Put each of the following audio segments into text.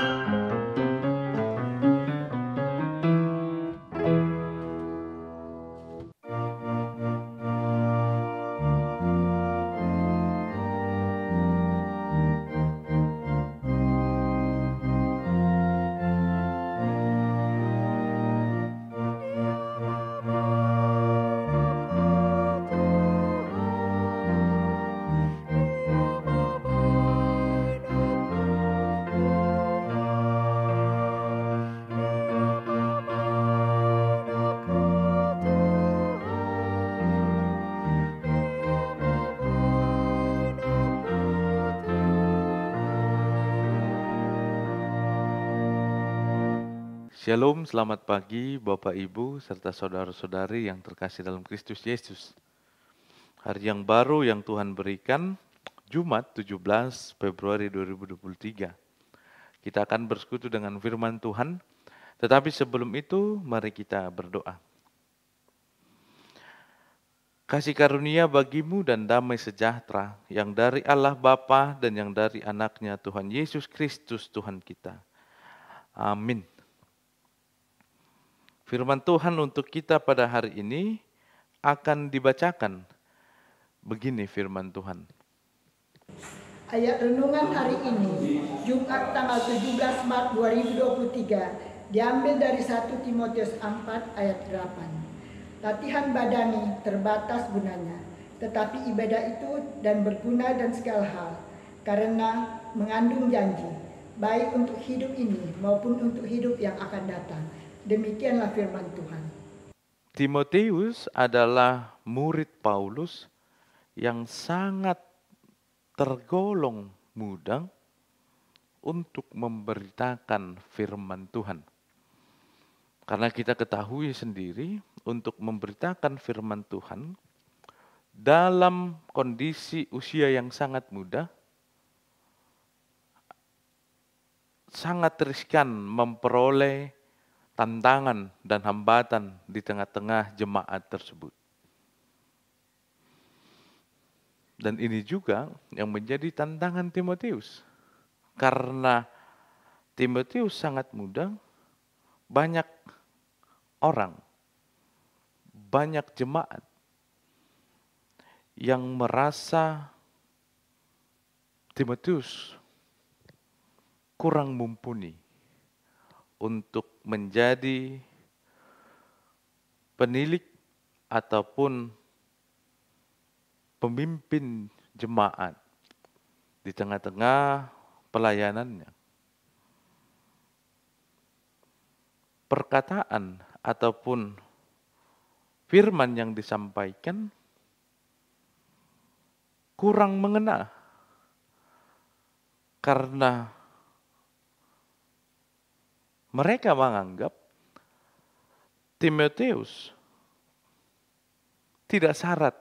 thank you Shalom, selamat pagi Bapak Ibu serta saudara-saudari yang terkasih dalam Kristus Yesus. Hari yang baru yang Tuhan berikan, Jumat 17 Februari 2023. Kita akan bersekutu dengan firman Tuhan, tetapi sebelum itu mari kita berdoa. Kasih karunia bagimu dan damai sejahtera yang dari Allah Bapa dan yang dari anaknya Tuhan Yesus Kristus Tuhan kita. Amin. Firman Tuhan untuk kita pada hari ini akan dibacakan. Begini firman Tuhan. Ayat renungan hari ini, Jumat tanggal 17 Maret 2023, diambil dari 1 Timotius 4 ayat 8. Latihan badani terbatas gunanya, tetapi ibadah itu dan berguna dan segala hal, karena mengandung janji, baik untuk hidup ini maupun untuk hidup yang akan datang Demikianlah firman Tuhan. Timotius adalah murid Paulus yang sangat tergolong mudah untuk memberitakan firman Tuhan. Karena kita ketahui sendiri untuk memberitakan firman Tuhan dalam kondisi usia yang sangat muda sangat riskan memperoleh tantangan dan hambatan di tengah-tengah jemaat tersebut. Dan ini juga yang menjadi tantangan Timotius. Karena Timotius sangat muda, banyak orang, banyak jemaat yang merasa Timotius kurang mumpuni untuk menjadi penilik ataupun pemimpin jemaat di tengah-tengah pelayanannya. Perkataan ataupun firman yang disampaikan kurang mengena karena mereka menganggap Timotius tidak syarat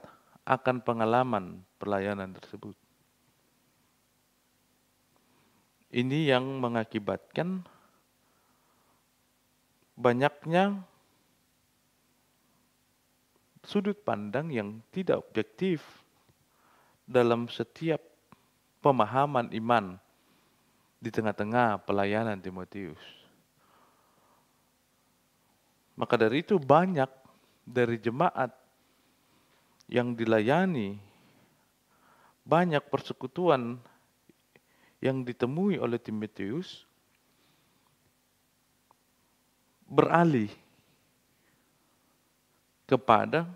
akan pengalaman pelayanan tersebut. Ini yang mengakibatkan banyaknya sudut pandang yang tidak objektif dalam setiap pemahaman iman di tengah-tengah pelayanan Timotius. Maka dari itu banyak dari jemaat yang dilayani, banyak persekutuan yang ditemui oleh Timotius beralih kepada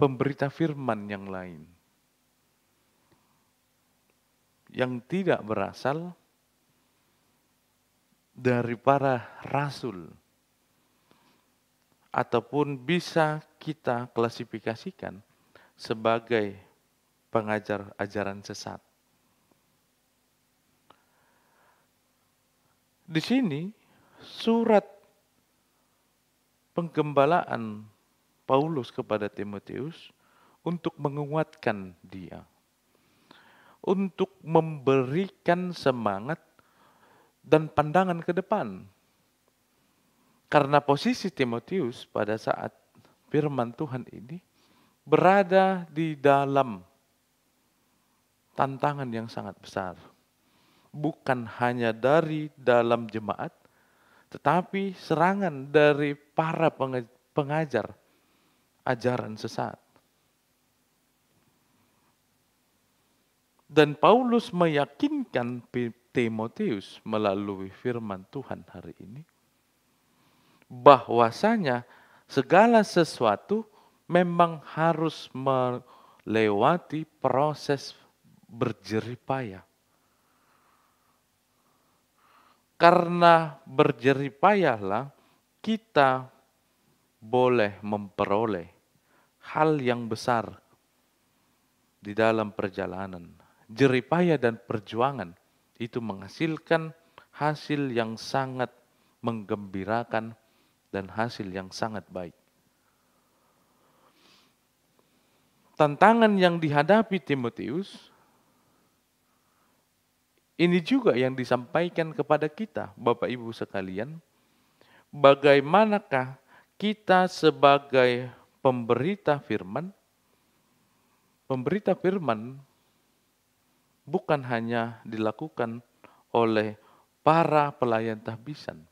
pemberita firman yang lain yang tidak berasal dari para rasul ataupun bisa kita klasifikasikan sebagai pengajar ajaran sesat. Di sini surat penggembalaan Paulus kepada Timotius untuk menguatkan dia, untuk memberikan semangat dan pandangan ke depan karena posisi Timotius pada saat firman Tuhan ini berada di dalam tantangan yang sangat besar. Bukan hanya dari dalam jemaat, tetapi serangan dari para pengajar ajaran sesat. Dan Paulus meyakinkan Timotius melalui firman Tuhan hari ini bahwasanya segala sesuatu memang harus melewati proses berjerih payah. Karena berjerih payahlah kita boleh memperoleh hal yang besar di dalam perjalanan. Jerih payah dan perjuangan itu menghasilkan hasil yang sangat menggembirakan dan hasil yang sangat baik. Tantangan yang dihadapi Timotius ini juga yang disampaikan kepada kita, Bapak Ibu sekalian, bagaimanakah kita sebagai pemberita firman? Pemberita firman bukan hanya dilakukan oleh para pelayan tahbisan,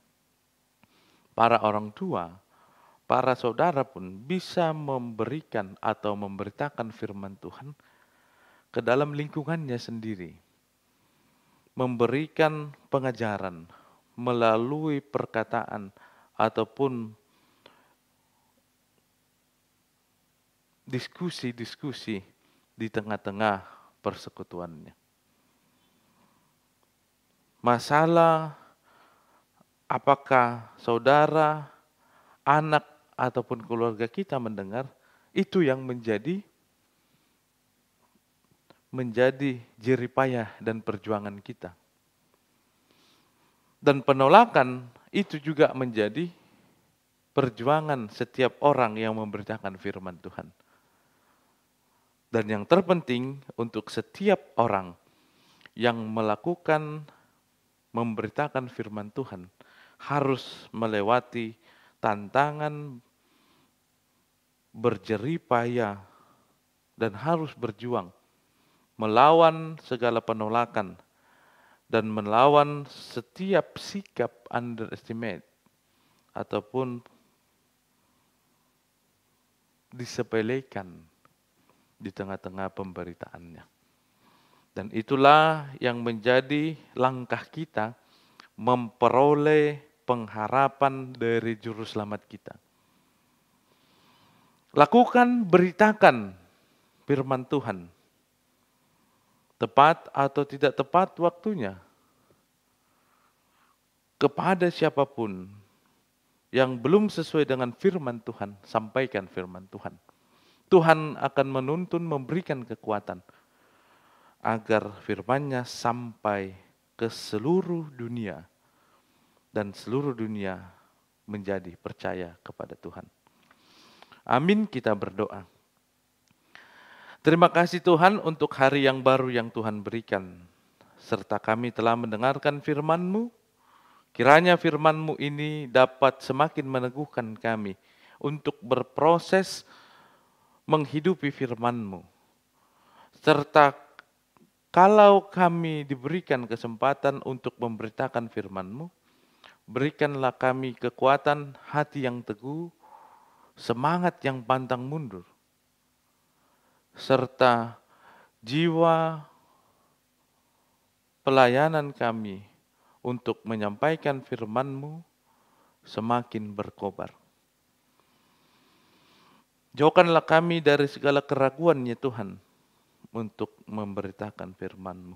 para orang tua, para saudara pun bisa memberikan atau memberitakan firman Tuhan ke dalam lingkungannya sendiri. Memberikan pengajaran melalui perkataan ataupun diskusi-diskusi di tengah-tengah persekutuannya. Masalah apakah saudara, anak, ataupun keluarga kita mendengar, itu yang menjadi menjadi jeripayah dan perjuangan kita. Dan penolakan itu juga menjadi perjuangan setiap orang yang memberitakan firman Tuhan. Dan yang terpenting untuk setiap orang yang melakukan memberitakan firman Tuhan harus melewati tantangan berjerih payah dan harus berjuang melawan segala penolakan dan melawan setiap sikap underestimate ataupun disepelekan di tengah-tengah pemberitaannya. Dan itulah yang menjadi langkah kita memperoleh pengharapan dari juru selamat kita. Lakukan, beritakan firman Tuhan. Tepat atau tidak tepat waktunya. Kepada siapapun yang belum sesuai dengan firman Tuhan, sampaikan firman Tuhan. Tuhan akan menuntun memberikan kekuatan agar firman-Nya sampai ke seluruh dunia dan seluruh dunia menjadi percaya kepada Tuhan. Amin, kita berdoa. Terima kasih Tuhan untuk hari yang baru yang Tuhan berikan. Serta kami telah mendengarkan firman-Mu. Kiranya firman-Mu ini dapat semakin meneguhkan kami untuk berproses menghidupi firman-Mu. Serta kalau kami diberikan kesempatan untuk memberitakan firman-Mu, berikanlah kami kekuatan hati yang teguh, semangat yang pantang mundur, serta jiwa pelayanan kami untuk menyampaikan firman-Mu semakin berkobar. Jauhkanlah kami dari segala keraguan ya Tuhan untuk memberitakan firman-Mu.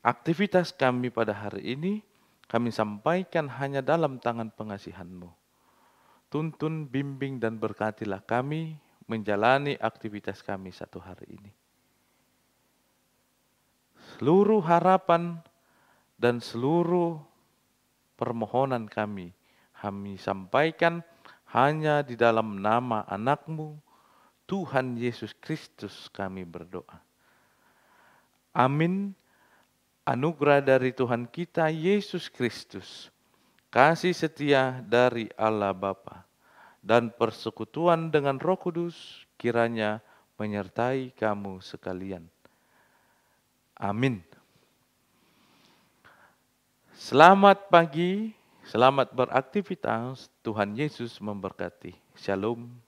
Aktivitas kami pada hari ini kami sampaikan hanya dalam tangan pengasihanmu. Tuntun, bimbing, dan berkatilah kami menjalani aktivitas kami satu hari ini. Seluruh harapan dan seluruh permohonan kami, kami sampaikan hanya di dalam nama anakmu, Tuhan Yesus Kristus kami berdoa. Amin anugerah dari Tuhan kita Yesus Kristus, kasih setia dari Allah Bapa, dan persekutuan dengan Roh Kudus kiranya menyertai kamu sekalian. Amin. Selamat pagi, selamat beraktivitas. Tuhan Yesus memberkati. Shalom.